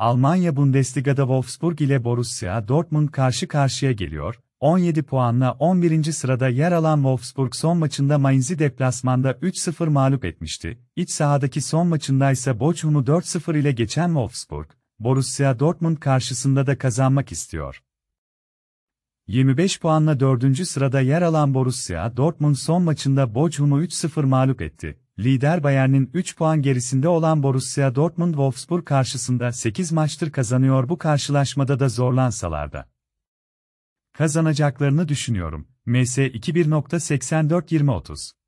Almanya Bundesliga'da Wolfsburg ile Borussia Dortmund karşı karşıya geliyor. 17 puanla 11. sırada yer alan Wolfsburg son maçında Mainz'i deplasmanda 3-0 mağlup etmişti. İç sahadaki son maçında ise Bochum'u 4-0 ile geçen Wolfsburg, Borussia Dortmund karşısında da kazanmak istiyor. 25 puanla 4. sırada yer alan Borussia Dortmund son maçında Bochum'u 3-0 mağlup etti. Lider Bayern'in 3 puan gerisinde olan Borussia Dortmund Wolfsburg karşısında 8 maçtır kazanıyor bu karşılaşmada da zorlansalar da. Kazanacaklarını düşünüyorum. MS 2 20 30